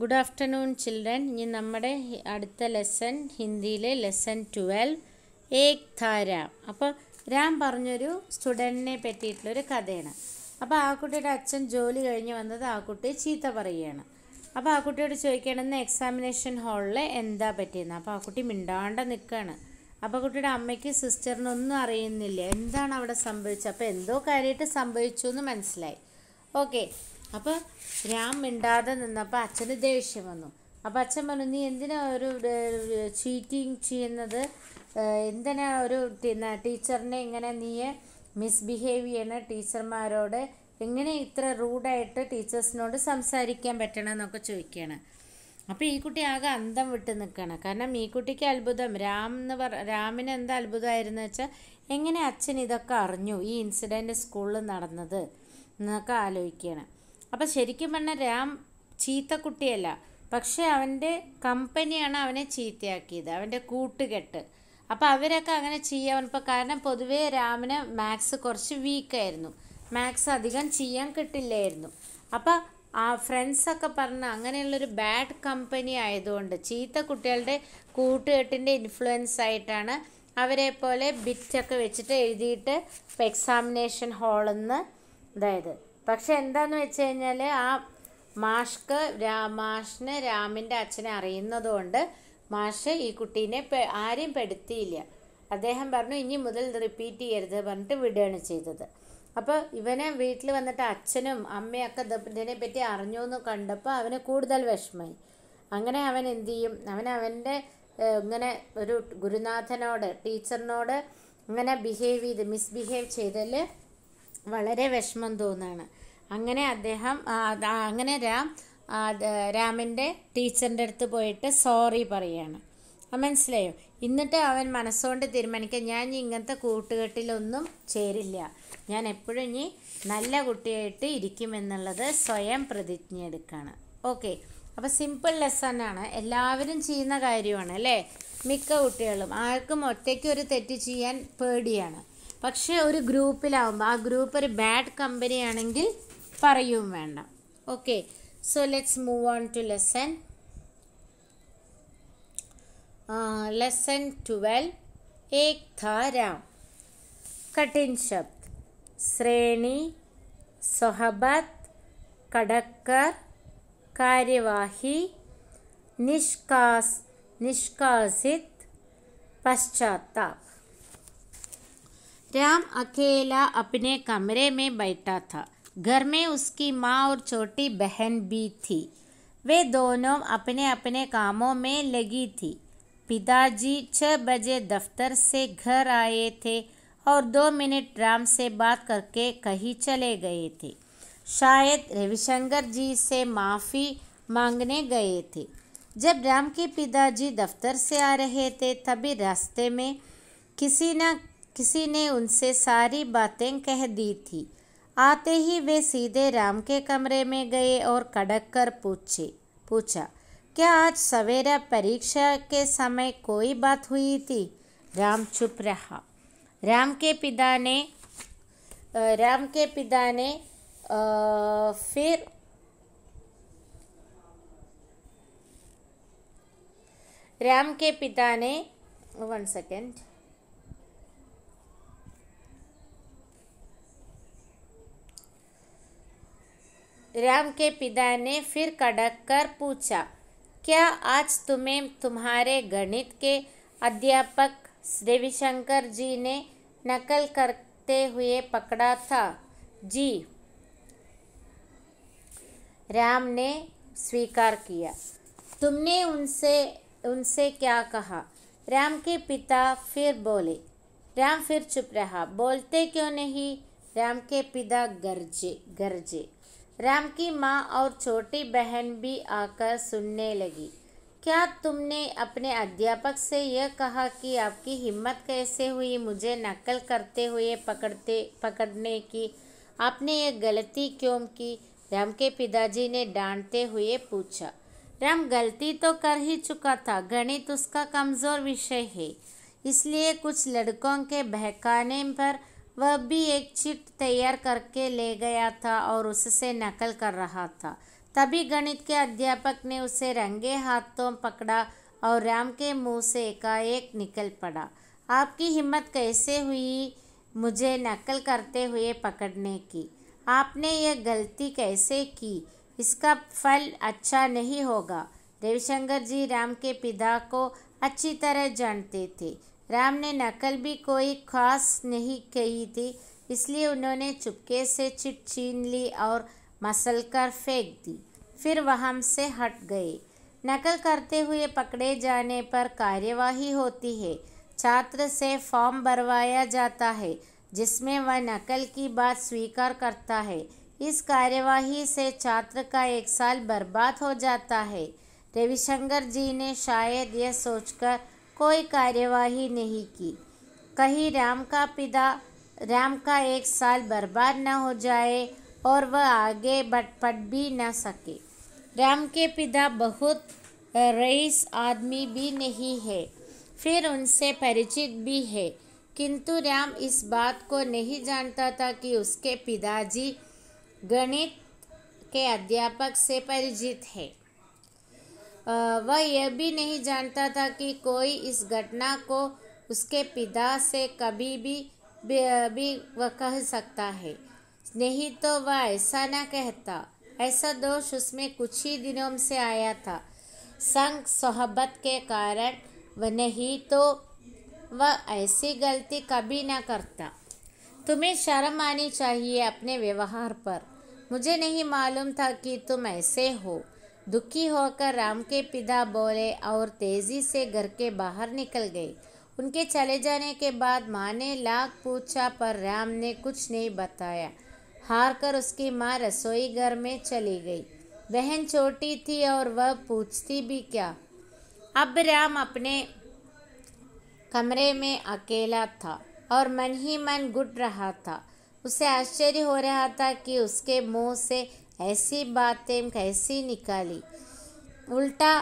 good afternoon children ഇനി നമ്മുടെ അടുത്ത ലെസൺ ഹിന്ദിയിലെ ലെസൺ ട്വൽവ് ഏക് താ രാം അപ്പോൾ രാം പറഞ്ഞൊരു സ്റ്റുഡൻറ്റിനെ പറ്റിയിട്ടുള്ളൊരു കഥയാണ് അപ്പോൾ ആ കുട്ടിയുടെ അച്ഛൻ ജോലി കഴിഞ്ഞ് വന്നത് ആ കുട്ടി ചീത്ത പറയുകയാണ് അപ്പോൾ ആ കുട്ടിയോട് ചോദിക്കണമെന്ന് എക്സാമിനേഷൻ ഹാളിൽ എന്താ പറ്റിയെന്ന് അപ്പോൾ ആ കുട്ടി മിണ്ടാണ്ട് നിൽക്കുകയാണ് അപ്പോൾ കുട്ടിയുടെ അമ്മയ്ക്ക് സിസ്റ്ററിനൊന്നും അറിയുന്നില്ല എന്താണ് അവിടെ സംഭവിച്ചത് അപ്പോൾ എന്തോ കാര്യമായിട്ട് സംഭവിച്ചു എന്ന് മനസ്സിലായി ഓക്കെ അപ്പോൾ രാം മിണ്ടാതെ നിന്നപ്പോൾ അച്ഛന് ദേഷ്യം വന്നു അപ്പോൾ അച്ഛൻ പറഞ്ഞു നീ എന്തിനാ ഒരു ചീറ്റിങ് ചെയ്യുന്നത് എന്തിനാ ഒരു ടീച്ചറിനെ ഇങ്ങനെ നീ മിസ്ബിഹേവ് ചെയ്യണ ടീച്ചർമാരോട് എങ്ങനെ ഇത്ര റൂഡായിട്ട് ടീച്ചേഴ്സിനോട് സംസാരിക്കാൻ എന്നൊക്കെ ചോദിക്കുകയാണ് അപ്പോൾ ഈ കുട്ടി ആകെ അന്തം വിട്ട് നിൽക്കുകയാണ് കാരണം ഈ കുട്ടിക്ക് അത്ഭുതം രാം എന്ന് പറ രാമിന് എന്താ അത്ഭുതമായിരുന്നു വെച്ചാൽ എങ്ങനെ അച്ഛൻ ഇതൊക്കെ അറിഞ്ഞു ഈ ഇൻസിഡൻറ്റ് സ്കൂളിൽ നടന്നത് എന്നൊക്കെ ആലോചിക്കുകയാണ് അപ്പം ശരിക്കും പറഞ്ഞാൽ രാം ചീത്ത കുട്ടിയല്ല പക്ഷേ അവൻ്റെ കമ്പനിയാണ് അവനെ ചീത്തയാക്കിയത് അവൻ്റെ കൂട്ടുകെട്ട് അപ്പോൾ അവരൊക്കെ അങ്ങനെ ചെയ്യാൻ ഇപ്പോൾ കാരണം പൊതുവേ രാമിന് മാത്സ് കുറച്ച് വീക്കായിരുന്നു മാത്സ് അധികം ചെയ്യാൻ കിട്ടില്ലായിരുന്നു അപ്പോൾ ആ ഫ്രണ്ട്സൊക്കെ പറഞ്ഞ അങ്ങനെയുള്ളൊരു ബാഡ് കമ്പനി ആയതുകൊണ്ട് ചീത്ത കുട്ടികളുടെ കൂട്ടുകെട്ടിൻ്റെ ഇൻഫ്ലുവൻസ് ആയിട്ടാണ് അവരെ പോലെ ബിറ്റൊക്കെ വെച്ചിട്ട് എഴുതിയിട്ട് എക്സാമിനേഷൻ ഹാളിൽ നിന്ന് അതായത് പക്ഷെ എന്താന്ന് വെച്ച് കഴിഞ്ഞാൽ ആ മാഷ്ക്ക് രാ മാഷിന് രാമിൻ്റെ അച്ഛനെ അറിയുന്നതുകൊണ്ട് മാഷ് ഈ കുട്ടീനെ ആരും പെടുത്തിയില്ല അദ്ദേഹം പറഞ്ഞു ഇനി മുതൽ റിപ്പീറ്റ് ചെയ്യരുത് പറഞ്ഞിട്ട് വിടുകയാണ് ചെയ്തത് അപ്പോൾ ഇവനെ വീട്ടിൽ വന്നിട്ട് അച്ഛനും അമ്മയൊക്കെ പറ്റി അറിഞ്ഞു എന്ന് കണ്ടപ്പോൾ അവന് കൂടുതൽ വിഷമമായി അങ്ങനെ അവൻ എന്ത് ചെയ്യും അവൻ അവൻ്റെ ഇങ്ങനെ ഒരു ഗുരുനാഥനോട് ടീച്ചറിനോട് ഇങ്ങനെ ബിഹേവ് ചെയ്ത് മിസ്ബിഹേവ് ചെയ്തല്ലേ വളരെ വിഷമം തോന്നുകയാണ് അങ്ങനെ അദ്ദേഹം അങ്ങനെ രാം രാമിൻ്റെ ടീച്ചറിൻ്റെ അടുത്ത് പോയിട്ട് സോറി പറയാണ് മനസ്സിലായോ എന്നിട്ട് അവൻ മനസ്സുകൊണ്ട് തീരുമാനിക്കുക ഞാൻ ഇങ്ങനത്തെ കൂട്ടുകെട്ടിലൊന്നും ചേരില്ല ഞാൻ എപ്പോഴും ഇനി നല്ല കുട്ടിയായിട്ട് ഇരിക്കുമെന്നുള്ളത് സ്വയം പ്രതിജ്ഞ എടുക്കുകയാണ് ഓക്കെ അപ്പോൾ സിമ്പിൾ ആണ് എല്ലാവരും ചെയ്യുന്ന കാര്യമാണ് അല്ലേ മിക്ക കുട്ടികളും ആർക്കും ഒറ്റയ്ക്ക് ഒരു തെറ്റ് ചെയ്യാൻ പേടിയാണ് പക്ഷേ ഒരു ഗ്രൂപ്പിലാവുമ്പോൾ ആ ഗ്രൂപ്പ് ഒരു ബാഡ് കമ്പനി ആണെങ്കിൽ പറയും വേണ്ട okay so let's move on to lesson lesson twelve ഏക് था राम कठिन ശ്രേണി സൊഹബത്ത് കടക്കർ കാര്യവാഹി നിഷ്കാസ് നിഷ്കാസിത് പശ്ചാത്താപ് राम अकेला अपने कमरे में बैठा था घर में उसकी माँ और छोटी बहन भी थी वे दोनों अपने अपने कामों में लगी थी पिताजी छः बजे दफ्तर से घर आए थे और दो मिनट राम से बात करके कहीं चले गए थे शायद रविशंकर जी से माफ़ी मांगने गए थे जब राम के पिताजी दफ्तर से आ रहे थे तभी रास्ते में किसी न किसी ने उनसे सारी बातें कह दी थी आते ही वे सीधे राम के कमरे में गए और कड़क कर पूछे पूछा क्या आज सवेरा परीक्षा के समय कोई बात हुई थी राम चुप रहा राम के पिता ने राम के पिता ने फिर राम के पिता ने वन सेकेंड राम के पिता ने फिर कड़क कर पूछा क्या आज तुम्हें तुम्हारे गणित के अध्यापक रविशंकर जी ने नकल करते हुए पकड़ा था जी राम ने स्वीकार किया तुमने उनसे उनसे क्या कहा राम के पिता फिर बोले राम फिर चुप रहा बोलते क्यों नहीं राम के पिता गरजे गरजे राम की माँ और छोटी बहन भी आकर सुनने लगी क्या तुमने अपने अध्यापक से यह कहा कि आपकी हिम्मत कैसे हुई मुझे नकल करते हुए पकड़ते पकड़ने की आपने यह गलती क्यों की राम के पिताजी ने डांटते हुए पूछा राम गलती तो कर ही चुका था गणित उसका कमज़ोर विषय है इसलिए कुछ लड़कों के बहकाने पर वह भी एक चिट तैयार करके ले गया था और उससे नकल कर रहा था तभी गणित के अध्यापक ने उसे रंगे हाथों पकड़ा और राम के मुंह से एकाएक निकल पड़ा आपकी हिम्मत कैसे हुई मुझे नकल करते हुए पकड़ने की आपने यह गलती कैसे की इसका फल अच्छा नहीं होगा रविशंकर जी राम के पिता को अच्छी तरह जानते थे राम ने नकल भी कोई खास नहीं कही थी इसलिए उन्होंने चुपके से चिट छीन ली और मसल कर फेंक दी फिर वह से हट गए नकल करते हुए पकड़े जाने पर कार्यवाही होती है छात्र से फॉर्म भरवाया जाता है जिसमें वह नकल की बात स्वीकार करता है इस कार्यवाही से छात्र का एक साल बर्बाद हो जाता है रविशंकर जी ने शायद यह सोचकर कोई कार्यवाही नहीं की कहीं राम का पिता राम का एक साल बर्बाद न हो जाए और वह आगे बटपट पट भी न सके राम के पिता बहुत रईस आदमी भी नहीं है फिर उनसे परिचित भी है किंतु राम इस बात को नहीं जानता था कि उसके पिताजी गणित के अध्यापक से परिचित है वह यह भी नहीं जानता था कि कोई इस घटना को उसके पिता से कभी भी भी वह कह सकता है नहीं तो वह ऐसा ना कहता ऐसा दोष उसमें कुछ ही दिनों से आया था संग सोहबत के कारण वह नहीं तो वह ऐसी गलती कभी ना करता तुम्हें शर्म आनी चाहिए अपने व्यवहार पर मुझे नहीं मालूम था कि तुम ऐसे हो दुखी होकर राम के पिता बोले और तेज़ी से घर के बाहर निकल गए उनके चले जाने के बाद माँ ने लाख पूछा पर राम ने कुछ नहीं बताया हार कर उसकी माँ रसोई घर में चली गई बहन छोटी थी और वह पूछती भी क्या अब राम अपने कमरे में अकेला था और मन ही मन गुट रहा था उसे आश्चर्य हो रहा था कि उसके मुंह से ऐसी बातें कैसी निकाली उल्टा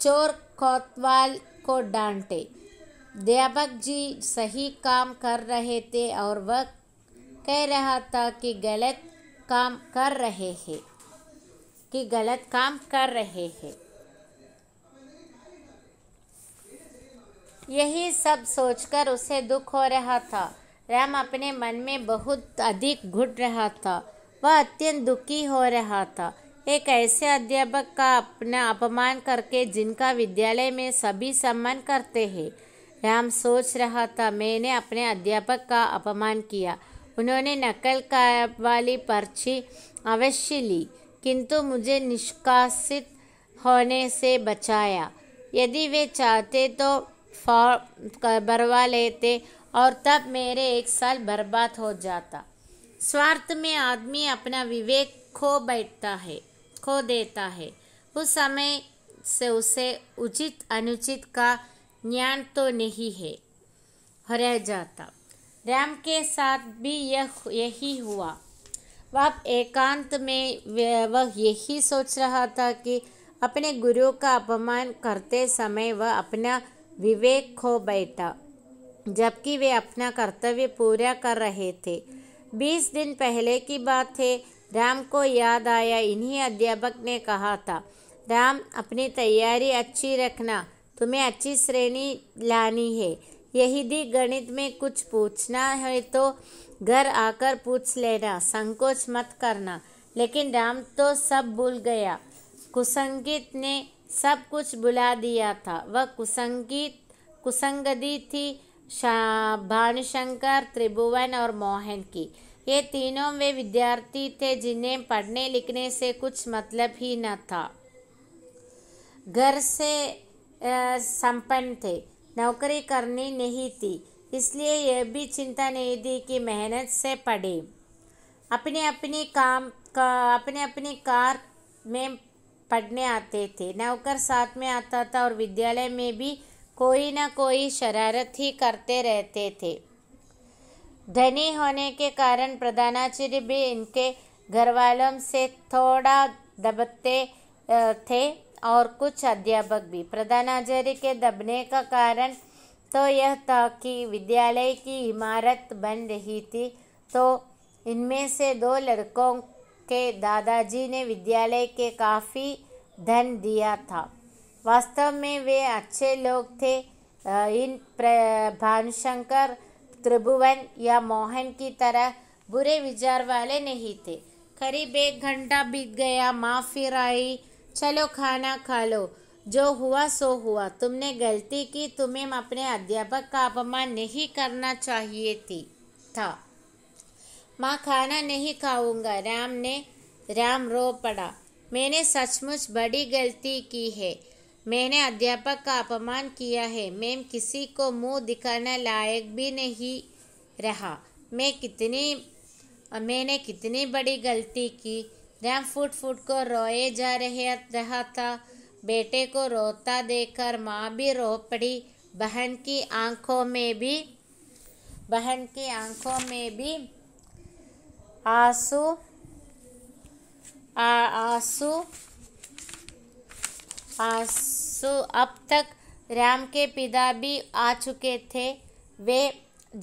चोर कोतवाल को डांटे दयाबक जी सही काम कर रहे थे और वह कह रहा था कि गलत काम कर रहे हैं कि गलत काम कर रहे हैं यही सब सोचकर उसे दुख हो रहा था राम अपने मन में बहुत अधिक घुट रहा था वह अत्यंत दुखी हो रहा था एक ऐसे अध्यापक का अपना अपमान करके जिनका विद्यालय में सभी सम्मान करते हैं राम सोच रहा था मैंने अपने अध्यापक का अपमान किया उन्होंने नकल का वाली पर्ची अवश्य ली किंतु मुझे निष्कासित होने से बचाया यदि वे चाहते तो फॉर्म भरवा लेते और तब मेरे एक साल बर्बाद हो जाता स्वार्थ में आदमी अपना विवेक खो बैठता है खो देता है उस समय से उसे उचित अनुचित का ज्ञान तो नहीं है रह जाता राम के साथ भी यह यही हुआ वह एकांत में वह यही सोच रहा था कि अपने गुरु का अपमान करते समय वह अपना विवेक खो बैठा जबकि वे अपना कर्तव्य पूरा कर रहे थे बीस दिन पहले की बात है राम को याद आया इन्हीं अध्यापक ने कहा था राम अपनी तैयारी अच्छी रखना तुम्हें अच्छी श्रेणी लानी है यही दी गणित में कुछ पूछना है तो घर आकर पूछ लेना संकोच मत करना लेकिन राम तो सब भूल गया कुसंगित ने सब कुछ बुला दिया था वह कुसंगित कुसंगदी थी भानुशंकर त्रिभुवन और मोहन की ये तीनों वे विद्यार्थी थे जिन्हें पढ़ने लिखने से कुछ मतलब ही न था घर से संपन्न थे नौकरी करनी नहीं थी इसलिए यह भी चिंता नहीं थी कि मेहनत से पढ़े अपने अपने काम का अपने अपने कार में पढ़ने आते थे नौकर साथ में आता था और विद्यालय में भी कोई ना कोई शरारत ही करते रहते थे धनी होने के कारण प्रधानाचार्य भी इनके घर वालों से थोड़ा दबते थे और कुछ अध्यापक भी प्रधानाचार्य के दबने का कारण तो यह था कि विद्यालय की इमारत बन रही थी तो इनमें से दो लड़कों के दादाजी ने विद्यालय के काफ़ी धन दिया था वास्तव में वे अच्छे लोग थे इन भानुशंकर त्रिभुवन या मोहन की तरह बुरे विचार वाले नहीं थे करीब एक घंटा बीत गया माँ फिर आई चलो खाना खा लो जो हुआ सो हुआ तुमने गलती की तुम्हें अपने अध्यापक का अपमान नहीं करना चाहिए थी था माँ खाना नहीं खाऊंगा राम ने राम रो पड़ा मैंने सचमुच बड़ी गलती की है मैंने अध्यापक का अपमान किया है मैम किसी को मुंह दिखाना लायक भी नहीं रहा मैं कितनी मैंने कितनी बड़ी गलती की राम फुट फुट को रोए जा रहे रहा था बेटे को रोता देखकर माँ भी रो पड़ी बहन की आंखों में भी बहन की आंखों में भी आंसू आंसू आंसू अब तक राम के पिता भी आ चुके थे वे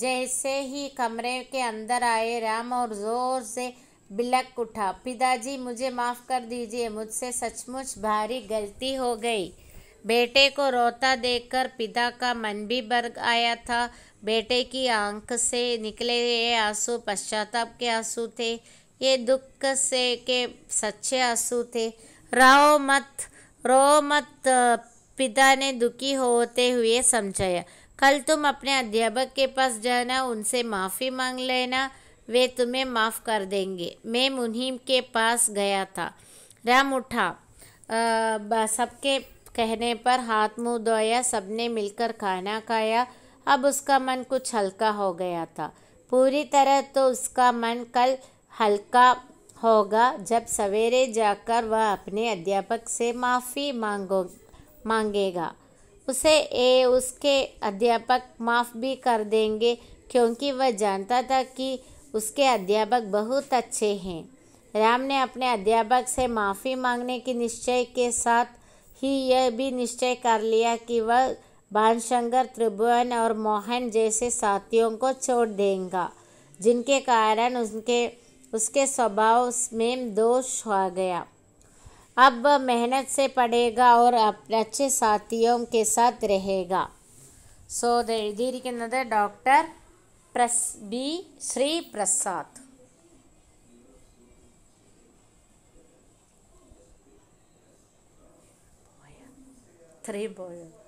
जैसे ही कमरे के अंदर आए राम और जोर से बिलक उठा पिताजी मुझे माफ़ कर दीजिए मुझसे सचमुच भारी गलती हो गई बेटे को रोता देखकर पिता का मन भी भर आया था बेटे की आंख से निकले ये आंसू पश्चाताप के आंसू थे ये दुख से के सच्चे आंसू थे राव मत रोमत पिता ने दुखी होते हुए समझाया कल तुम अपने अध्यापक के पास जाना उनसे माफ़ी मांग लेना वे तुम्हें माफ़ कर देंगे मैं मुनीम के पास गया था राम उठा सबके कहने पर हाथ मुंह धोया सबने मिलकर खाना खाया अब उसका मन कुछ हल्का हो गया था पूरी तरह तो उसका मन कल हल्का होगा जब सवेरे जाकर वह अपने अध्यापक से माफ़ी मांगो मांगेगा उसे ए उसके अध्यापक माफ़ भी कर देंगे क्योंकि वह जानता था कि उसके अध्यापक बहुत अच्छे हैं राम ने अपने अध्यापक से माफ़ी मांगने के निश्चय के साथ ही यह भी निश्चय कर लिया कि वह भानशंकर त्रिभुवन और मोहन जैसे साथियों को छोड़ देगा जिनके कारण उनके उसके स्वभाव में दोष आ गया अब मेहनत से पढ़ेगा और अच्छे साथियों के साथ रहेगा സോ ഇത് എഴുതിയിരിക്കുന്നത് ഡോക്ടർ പ്രസ് ബി ശ്രീ പ്രസാദ് ത്രീ